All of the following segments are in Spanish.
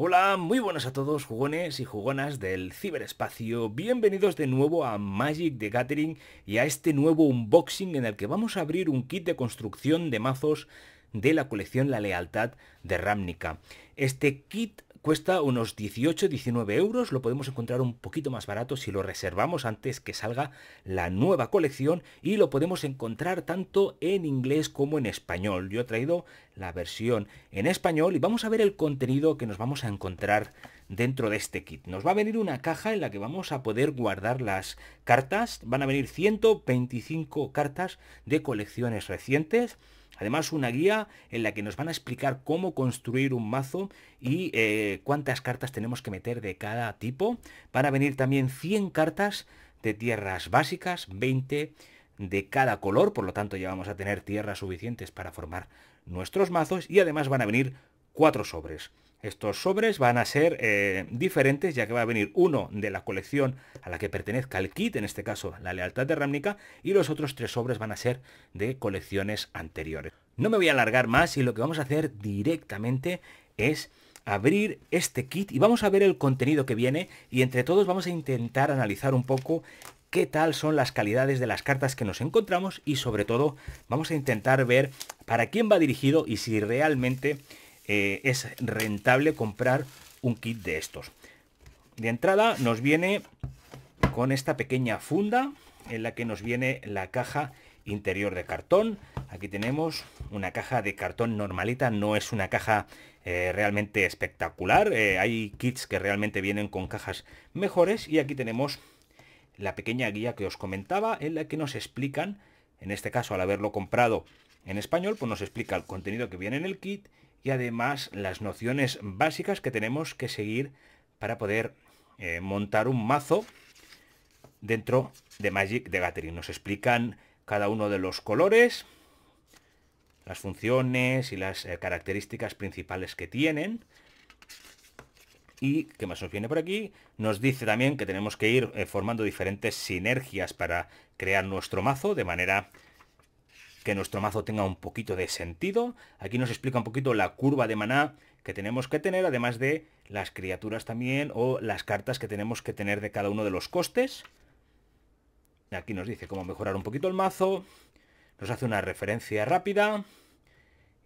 Hola, muy buenas a todos jugones y jugonas del ciberespacio, bienvenidos de nuevo a Magic the Gathering y a este nuevo unboxing en el que vamos a abrir un kit de construcción de mazos de la colección La Lealtad de Ramnica. Este kit Cuesta unos 18-19 euros, lo podemos encontrar un poquito más barato si lo reservamos antes que salga la nueva colección y lo podemos encontrar tanto en inglés como en español. Yo he traído la versión en español y vamos a ver el contenido que nos vamos a encontrar dentro de este kit. Nos va a venir una caja en la que vamos a poder guardar las cartas. Van a venir 125 cartas de colecciones recientes Además, una guía en la que nos van a explicar cómo construir un mazo y eh, cuántas cartas tenemos que meter de cada tipo. Van a venir también 100 cartas de tierras básicas, 20 de cada color, por lo tanto ya vamos a tener tierras suficientes para formar nuestros mazos y además van a venir cuatro sobres. Estos sobres van a ser eh, diferentes ya que va a venir uno de la colección a la que pertenezca el kit, en este caso la lealtad de Rámnica, y los otros tres sobres van a ser de colecciones anteriores. No me voy a alargar más y lo que vamos a hacer directamente es abrir este kit y vamos a ver el contenido que viene y entre todos vamos a intentar analizar un poco qué tal son las calidades de las cartas que nos encontramos y sobre todo vamos a intentar ver para quién va dirigido y si realmente eh, es rentable comprar un kit de estos. De entrada nos viene con esta pequeña funda en la que nos viene la caja interior de cartón. Aquí tenemos una caja de cartón normalita, no es una caja eh, realmente espectacular. Eh, hay kits que realmente vienen con cajas mejores y aquí tenemos la pequeña guía que os comentaba en la que nos explican, en este caso al haberlo comprado en español, pues nos explica el contenido que viene en el kit y además las nociones básicas que tenemos que seguir para poder eh, montar un mazo dentro de Magic the Gathering. Nos explican cada uno de los colores, las funciones y las eh, características principales que tienen. ¿Y qué más nos viene por aquí? Nos dice también que tenemos que ir eh, formando diferentes sinergias para crear nuestro mazo de manera que nuestro mazo tenga un poquito de sentido. Aquí nos explica un poquito la curva de maná que tenemos que tener, además de las criaturas también o las cartas que tenemos que tener de cada uno de los costes. Aquí nos dice cómo mejorar un poquito el mazo. Nos hace una referencia rápida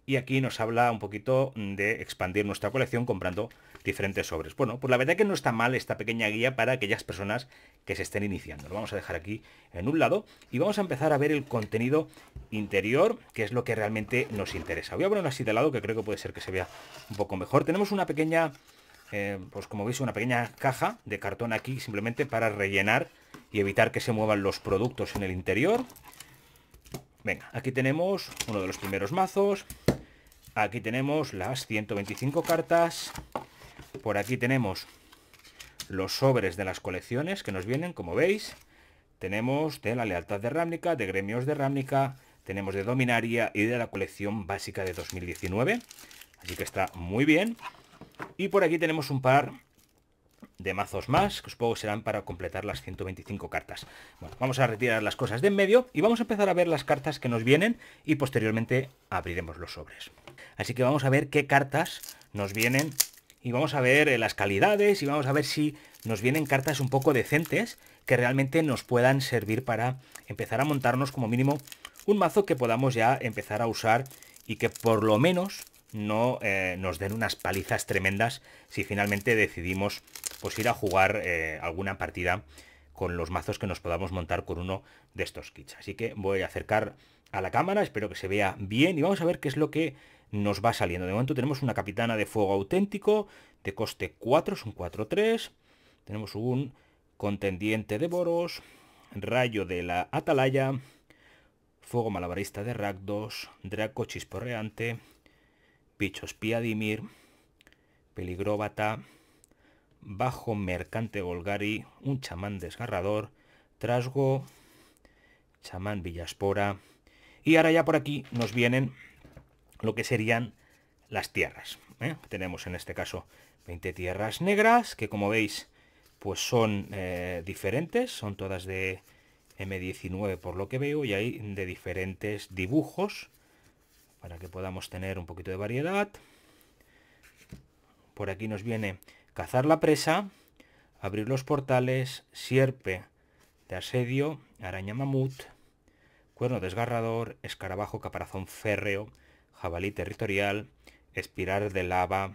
y aquí nos habla un poquito de expandir nuestra colección comprando diferentes sobres. Bueno, pues la verdad que no está mal esta pequeña guía para aquellas personas que se estén iniciando. Lo vamos a dejar aquí en un lado y vamos a empezar a ver el contenido interior, que es lo que realmente nos interesa. Voy a ponerlo así de lado, que creo que puede ser que se vea un poco mejor. Tenemos una pequeña, eh, pues como veis, una pequeña caja de cartón aquí, simplemente para rellenar y evitar que se muevan los productos en el interior. Venga, aquí tenemos uno de los primeros mazos. Aquí tenemos las 125 cartas. Por aquí tenemos los sobres de las colecciones que nos vienen, como veis. Tenemos de la lealtad de Rámnica, de gremios de Rámnica, tenemos de Dominaria y de la colección básica de 2019. Así que está muy bien. Y por aquí tenemos un par de mazos más, que supongo serán para completar las 125 cartas. Bueno, vamos a retirar las cosas de en medio y vamos a empezar a ver las cartas que nos vienen y posteriormente abriremos los sobres. Así que vamos a ver qué cartas nos vienen y vamos a ver eh, las calidades y vamos a ver si nos vienen cartas un poco decentes que realmente nos puedan servir para empezar a montarnos como mínimo un mazo que podamos ya empezar a usar y que por lo menos no eh, nos den unas palizas tremendas si finalmente decidimos pues, ir a jugar eh, alguna partida con los mazos que nos podamos montar con uno de estos kits. Así que voy a acercar a la cámara, espero que se vea bien y vamos a ver qué es lo que nos va saliendo. De momento tenemos una capitana de fuego auténtico de coste 4, son un 4-3. Tenemos un contendiente de Boros, rayo de la atalaya, fuego malabarista de Ragdos, draco chisporreante, bichos Dimir, Peligróbata, Bajo Mercante Volgari, un chamán desgarrador, Trasgo, chamán Villaspora. Y ahora ya por aquí nos vienen lo que serían las tierras. ¿eh? Tenemos en este caso 20 tierras negras, que como veis, pues son eh, diferentes, son todas de M19 por lo que veo, y hay de diferentes dibujos para que podamos tener un poquito de variedad. Por aquí nos viene cazar la presa, abrir los portales, sierpe de asedio, araña mamut, cuerno desgarrador, escarabajo caparazón férreo, jabalí territorial, espiral de lava,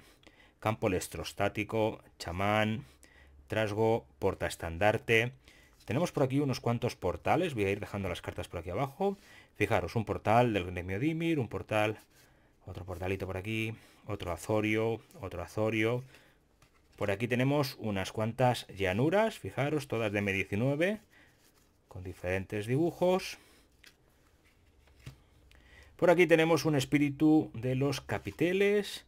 campo electrostático, chamán, trasgo, porta estandarte Tenemos por aquí unos cuantos portales, voy a ir dejando las cartas por aquí abajo. Fijaros, un portal del miodímir un portal, otro portalito por aquí, otro Azorio, otro Azorio. Por aquí tenemos unas cuantas llanuras, fijaros, todas de M19, con diferentes dibujos. Por aquí tenemos un espíritu de los capiteles,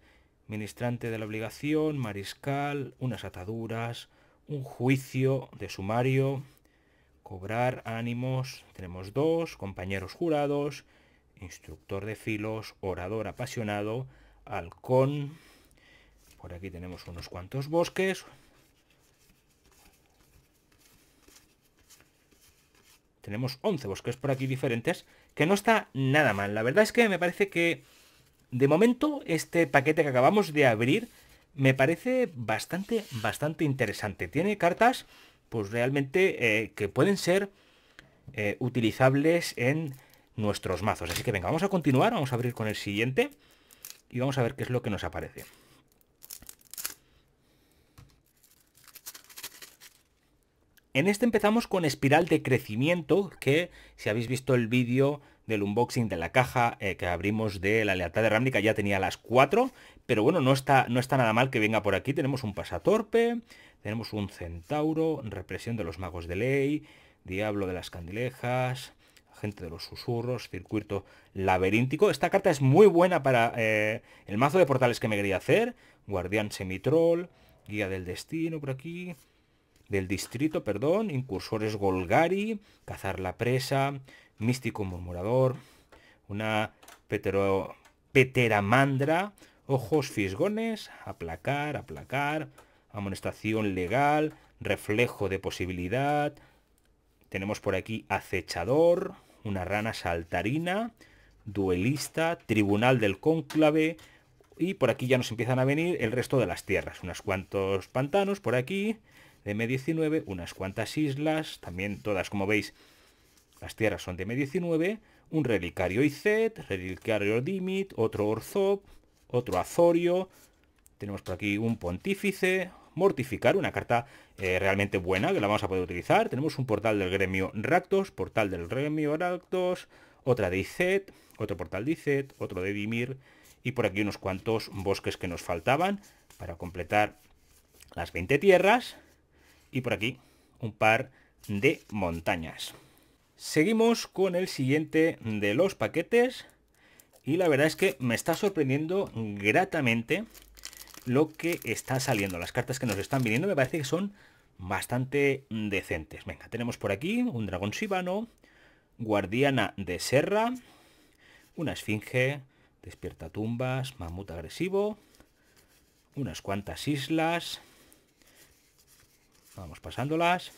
ministrante de la obligación, mariscal, unas ataduras, un juicio de sumario, cobrar ánimos, tenemos dos, compañeros jurados, instructor de filos, orador apasionado, halcón, por aquí tenemos unos cuantos bosques, tenemos 11 bosques por aquí diferentes, que no está nada mal. La verdad es que me parece que de momento este paquete que acabamos de abrir me parece bastante, bastante interesante. Tiene cartas pues realmente eh, que pueden ser eh, utilizables en nuestros mazos. Así que venga, vamos a continuar, vamos a abrir con el siguiente y vamos a ver qué es lo que nos aparece. En este empezamos con espiral de crecimiento, que si habéis visto el vídeo del unboxing de la caja eh, que abrimos de la lealtad de Rámnica ya tenía las cuatro, pero bueno, no está, no está nada mal que venga por aquí. Tenemos un pasatorpe, tenemos un centauro, represión de los magos de ley, diablo de las candilejas, gente de los susurros, circuito laberíntico. Esta carta es muy buena para eh, el mazo de portales que me quería hacer. Guardián semitrol, guía del destino por aquí, del distrito, perdón, incursores Golgari, cazar la presa, místico murmurador, una peteramandra, ojos fisgones, aplacar, aplacar, amonestación legal, reflejo de posibilidad. Tenemos por aquí acechador, una rana saltarina, duelista, tribunal del cónclave. Y por aquí ya nos empiezan a venir el resto de las tierras. ...unas cuantos pantanos por aquí, de M19, unas cuantas islas, también todas, como veis, las tierras son de M19, un relicario Izet, relicario Dimit, otro Orzop, otro Azorio, tenemos por aquí un pontífice, Mortificar, una carta eh, realmente buena que la vamos a poder utilizar. Tenemos un portal del gremio Ractos portal del gremio Ractos otra de Izet, otro portal de Izet, otro de Dimir y por aquí unos cuantos bosques que nos faltaban para completar las 20 tierras y por aquí un par de montañas. Seguimos con el siguiente de los paquetes y la verdad es que me está sorprendiendo gratamente lo que está saliendo. Las cartas que nos están viniendo me parece que son bastante decentes. Venga, tenemos por aquí un dragón sibano, guardiana de serra, una esfinge, despierta tumbas, mamut agresivo, unas cuantas islas. Vamos pasándolas.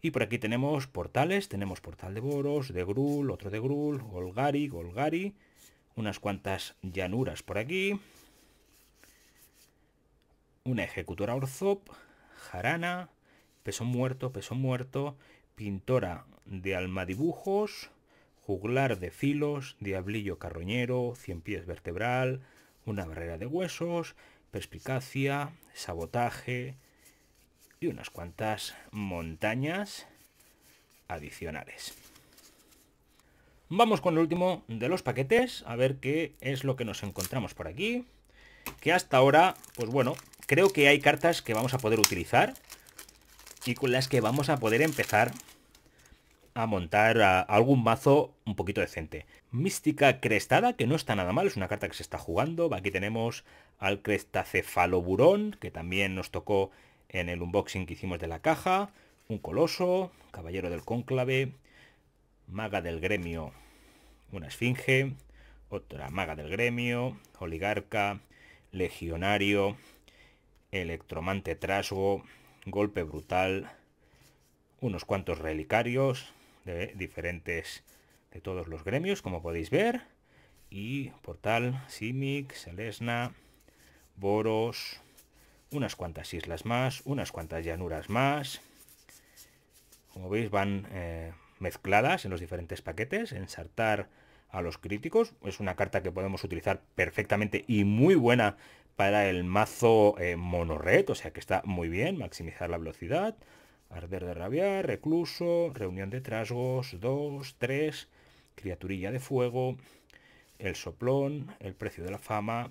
Y por aquí tenemos portales, tenemos portal de Boros, de Grul, otro de Grul, Golgari, Golgari, unas cuantas llanuras por aquí, una ejecutora Orzop, Jarana, Peso Muerto, Peso Muerto, pintora de dibujos juglar de filos, diablillo carroñero, cien pies vertebral, una barrera de huesos, perspicacia, sabotaje y unas cuantas montañas adicionales. Vamos con el último de los paquetes, a ver qué es lo que nos encontramos por aquí. Que hasta ahora, pues bueno, creo que hay cartas que vamos a poder utilizar y con las que vamos a poder empezar a montar algún mazo un poquito decente. Mística Crestada, que no está nada mal, es una carta que se está jugando. Aquí tenemos al Crestacefaloburón, que también nos tocó en el unboxing que hicimos de la caja. Un Coloso, Caballero del Cónclave, Maga del Gremio, una Esfinge, otra Maga del Gremio, Oligarca, Legionario, Electromante Trasgo, Golpe Brutal, unos cuantos relicarios de diferentes de todos los gremios, como podéis ver, y Portal, Simic, Selesna, Boros, unas cuantas islas más, unas cuantas llanuras más. Como veis van eh, mezcladas en los diferentes paquetes, ensartar a los críticos. Es una carta que podemos utilizar perfectamente y muy buena para el mazo eh, monorred o sea que está muy bien, maximizar la velocidad, arder de rabiar, recluso, reunión de trasgos, 2, 3, criaturilla de fuego, el soplón, el precio de la fama,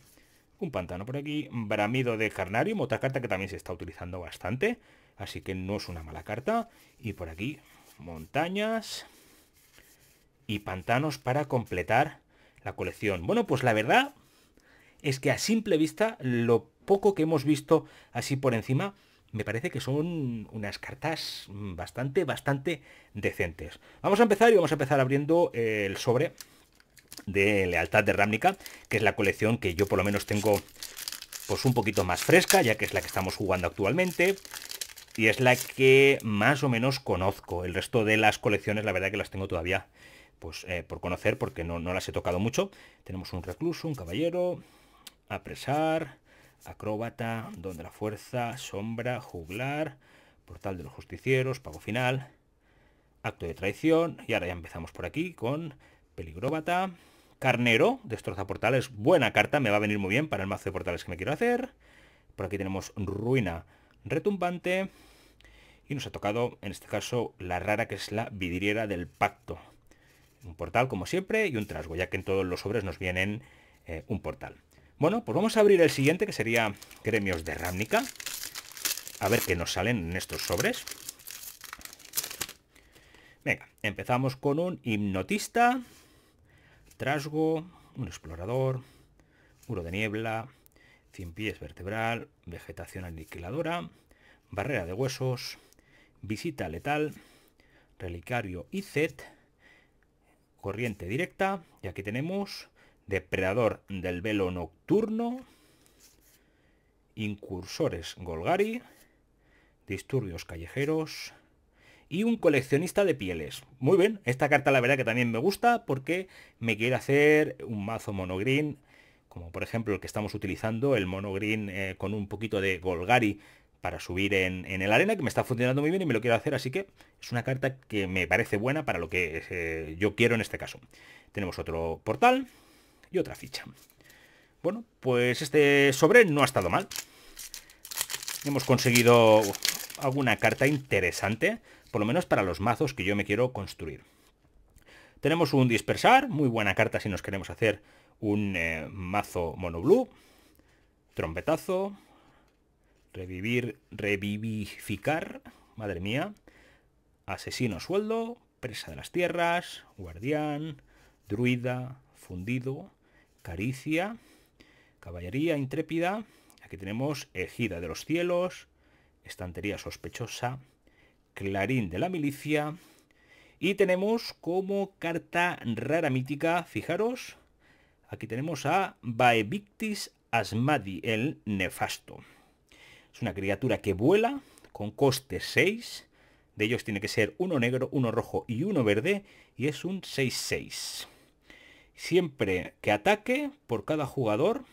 un pantano por aquí, bramido de carnarium, otra carta que también se está utilizando bastante, así que no es una mala carta, y por aquí montañas y pantanos para completar la colección. Bueno, pues la verdad es que a simple vista lo poco que hemos visto así por encima me parece que son unas cartas mm, bastante, bastante decentes. Vamos a empezar y vamos a empezar abriendo eh, el sobre de Lealtad de Rámnica, que es la colección que yo por lo menos tengo pues un poquito más fresca, ya que es la que estamos jugando actualmente. Y es la que más o menos conozco. El resto de las colecciones, la verdad que las tengo todavía pues eh, por conocer, porque no, no las he tocado mucho. Tenemos un recluso, un caballero, apresar, acróbata, don de la fuerza, sombra, juglar, portal de los justicieros, pago final, acto de traición, y ahora ya empezamos por aquí con peligróbata, carnero, destroza portales, buena carta, me va a venir muy bien para el mazo de portales que me quiero hacer, por aquí tenemos ruina retumbante, y nos ha tocado, en este caso, la rara que es la vidriera del pacto. Un portal, como siempre, y un trasgo, ya que en todos los sobres nos vienen eh, un portal. Bueno, pues vamos a abrir el siguiente, que sería gremios de Rámnica. A ver qué nos salen en estos sobres. Venga, empezamos con un hipnotista, trasgo, un explorador, muro de niebla, cien pies vertebral, vegetación aniquiladora, barrera de huesos, visita letal, relicario y set, corriente directa, y aquí tenemos depredador del velo nocturno, incursores golgari, disturbios callejeros y un coleccionista de pieles. Muy bien, esta carta la verdad que también me gusta porque me quiere hacer un mazo monogreen, como por ejemplo el que estamos utilizando, el monogreen eh, con un poquito de golgari para subir en, el arena, que me está funcionando muy bien y me lo quiero hacer, así que es una carta que me parece buena para lo que eh, yo quiero en este caso. Tenemos otro portal, y otra ficha. Bueno, pues este sobre no ha estado mal. Hemos conseguido alguna carta interesante, por lo menos para los mazos que yo me quiero construir. Tenemos un dispersar, muy buena carta si nos queremos hacer un eh, mazo mono blue. Trompetazo. Revivir, revivificar. Madre mía. Asesino sueldo. Presa de las tierras. Guardián. Druida. Fundido. Caricia, Caballería Intrépida. Aquí tenemos Ejida de los Cielos, Estantería Sospechosa, Clarín de la Milicia. Y tenemos como carta rara mítica, fijaros, aquí tenemos a Baevictis Asmadi, el nefasto. Es una criatura que vuela con coste 6. De ellos tiene que ser uno negro, uno rojo y uno verde. Y es un 6-6. Siempre que ataque, por cada jugador,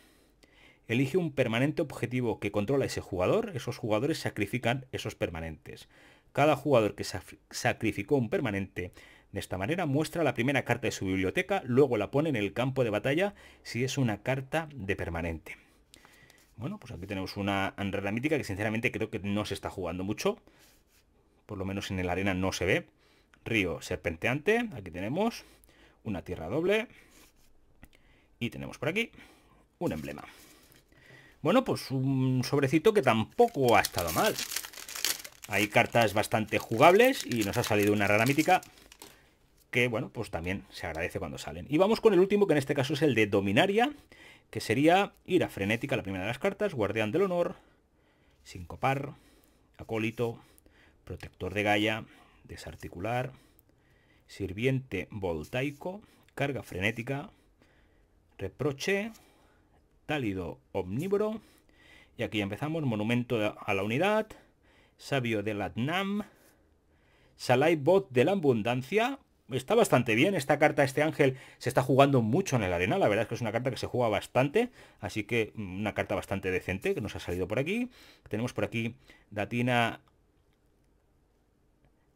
elige un permanente objetivo que controla ese jugador. Esos jugadores sacrifican esos permanentes. Cada jugador que sacrificó un permanente de esta manera muestra la primera carta de su biblioteca, luego la pone en el campo de batalla si es una carta de permanente. Bueno, pues aquí tenemos una la mítica que sinceramente creo que no se está jugando mucho. Por lo menos en el arena no se ve. Río serpenteante, aquí tenemos. Una tierra doble. Y tenemos por aquí un emblema. Bueno, pues un sobrecito que tampoco ha estado mal. Hay cartas bastante jugables y nos ha salido una rara mítica que, bueno, pues también se agradece cuando salen. Y vamos con el último, que en este caso es el de Dominaria, que sería Ira Frenética, la primera de las cartas, Guardián del Honor, Sincopar, Acólito, Protector de Gaia, Desarticular, Sirviente Voltaico, Carga Frenética, reproche, tálido omnívoro. Y aquí empezamos, monumento a la unidad, sabio de Adnam, Salai Bot de la abundancia. Está bastante bien esta carta, este ángel se está jugando mucho en el arena, la verdad es que es una carta que se juega bastante, así que mm, una carta bastante decente que nos ha salido por aquí. Tenemos por aquí Datina...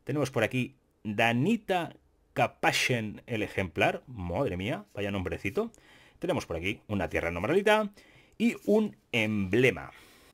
Tenemos por aquí Danita Capashen, el ejemplar, madre mía, vaya nombrecito. Tenemos por aquí una tierra normalita y un emblema.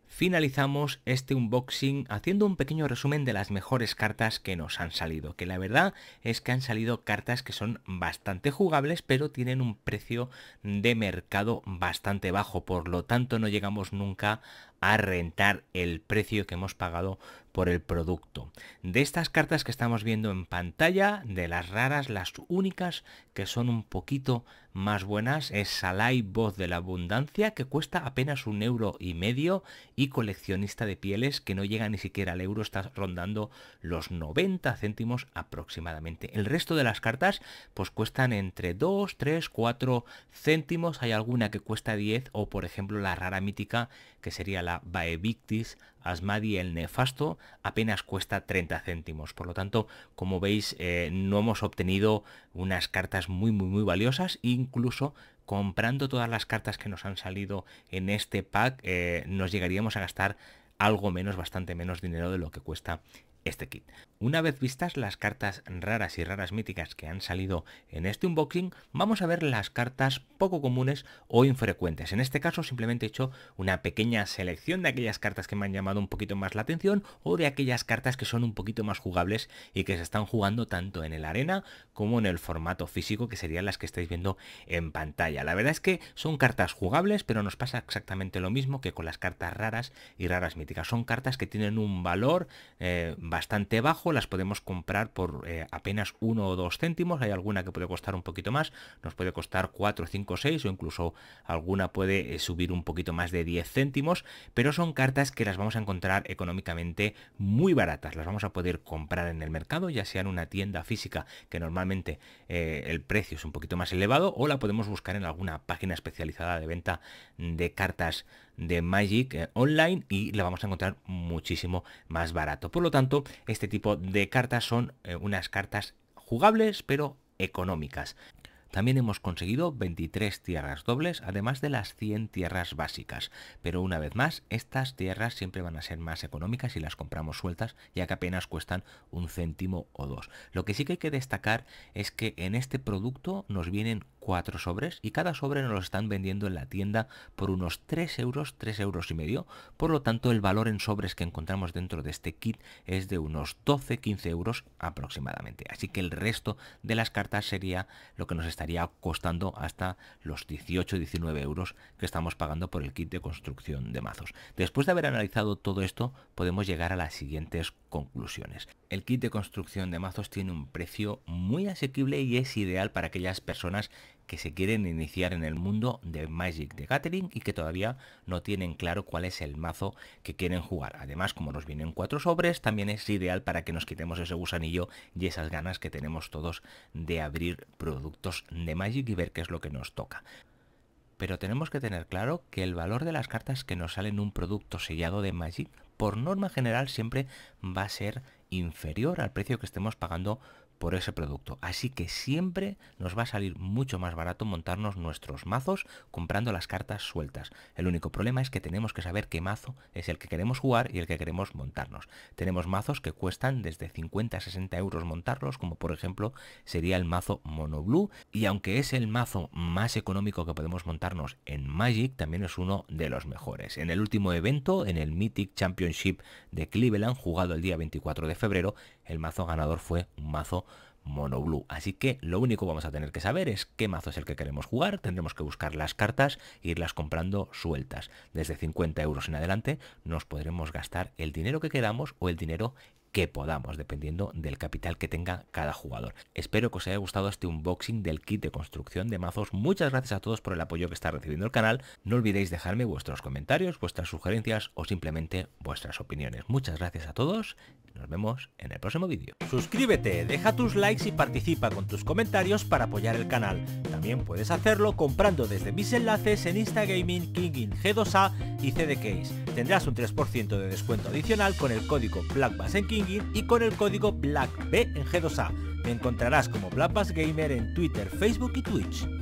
Finalizamos este unboxing haciendo un pequeño resumen de las mejores cartas que nos han salido, que la verdad es que han salido cartas que son bastante jugables pero tienen un precio de mercado bastante bajo, por lo tanto no llegamos nunca a a rentar el precio que hemos pagado por el producto. De estas cartas que estamos viendo en pantalla, de las raras, las únicas que son un poquito más buenas es Salai Voz de la Abundancia, que cuesta apenas un euro y medio, y Coleccionista de Pieles, que no llega ni siquiera al euro, está rondando los 90 céntimos aproximadamente. El resto de las cartas pues cuestan entre 2, 3, 4 céntimos, hay alguna que cuesta 10 o por ejemplo la rara mítica que sería la Baevictis Asmadi el Nefasto, apenas cuesta 30 céntimos. Por lo tanto, como veis, eh, no hemos obtenido unas cartas muy, muy, muy valiosas, incluso comprando todas las cartas que nos han salido en este pack, eh, nos llegaríamos a gastar algo menos, bastante menos dinero de lo que cuesta este kit. Una vez vistas las cartas raras y raras míticas que han salido en este unboxing, vamos a ver las cartas poco comunes o infrecuentes. En este caso simplemente he hecho una pequeña selección de aquellas cartas que me han llamado un poquito más la atención o de aquellas cartas que son un poquito más jugables y que se están jugando tanto en el arena como en el formato físico que serían las que estáis viendo en pantalla. La verdad es que son cartas jugables pero nos pasa exactamente lo mismo que con las cartas raras y raras míticas. Son cartas que tienen un valor eh, bastante bajo, las podemos comprar por eh, apenas 1 o 2 céntimos, hay alguna que puede costar un poquito más, nos puede costar 4, 5, 6 o incluso alguna puede eh, subir un poquito más de 10 céntimos, pero son cartas que las vamos a encontrar económicamente muy baratas, las vamos a poder comprar en el mercado, ya sea en una tienda física que normalmente eh, el precio es un poquito más elevado o la podemos buscar en alguna página especializada de venta de cartas de Magic eh, Online y la vamos a encontrar muchísimo más barato. Por lo tanto, este tipo de cartas son eh, unas cartas jugables pero económicas. También hemos conseguido 23 tierras dobles, además de las 100 tierras básicas. Pero una vez más, estas tierras siempre van a ser más económicas si las compramos sueltas, ya que apenas cuestan un céntimo o dos. Lo que sí que hay que destacar es que en este producto nos vienen cuatro sobres y cada sobre nos lo están vendiendo en la tienda por unos 3 euros, 3 euros y medio. Por lo tanto, el valor en sobres que encontramos dentro de este kit es de unos 12-15 euros aproximadamente. Así que el resto de las cartas sería lo que nos estaría costando hasta los 18-19 euros que estamos pagando por el kit de construcción de mazos. Después de haber analizado todo esto, podemos llegar a las siguientes conclusiones. El kit de construcción de mazos tiene un precio muy asequible y es ideal para aquellas personas que se quieren iniciar en el mundo de Magic de Gathering y que todavía no tienen claro cuál es el mazo que quieren jugar. Además, como nos vienen cuatro sobres, también es ideal para que nos quitemos ese gusanillo y esas ganas que tenemos todos de abrir productos de Magic y ver qué es lo que nos toca pero tenemos que tener claro que el valor de las cartas que nos salen un producto sellado de Magic por norma general siempre va a ser inferior al precio que estemos pagando por ese producto. Así que siempre nos va a salir mucho más barato montarnos nuestros mazos comprando las cartas sueltas. El único problema es que tenemos que saber qué mazo es el que queremos jugar y el que queremos montarnos. Tenemos mazos que cuestan desde 50 a 60 euros montarlos, como por ejemplo sería el mazo Mono Blue. Y aunque es el mazo más económico que podemos montarnos en Magic, también es uno de los mejores. En el último evento, en el Mythic Championship de Cleveland, jugado el día 24 de febrero, el mazo ganador fue un mazo mono blue. Así que lo único que vamos a tener que saber es qué mazo es el que queremos jugar, tendremos que buscar las cartas e irlas comprando sueltas. Desde 50 euros en adelante nos podremos gastar el dinero que queramos o el dinero que podamos, dependiendo del capital que tenga cada jugador. Espero que os haya gustado este unboxing del kit de construcción de mazos. Muchas gracias a todos por el apoyo que está recibiendo el canal. No olvidéis dejarme vuestros comentarios, vuestras sugerencias o simplemente vuestras opiniones. Muchas gracias a todos. Nos vemos en el próximo vídeo. Suscríbete, deja tus likes y participa con tus comentarios para apoyar el canal. También puedes hacerlo comprando desde mis enlaces en Instagaming, Kingin, G2A y CDKs. Tendrás un 3% de descuento adicional con el código Blackbasenking y con el código BLACKB en G2A. Me encontrarás como BlackBassGamer Gamer en Twitter, Facebook y Twitch.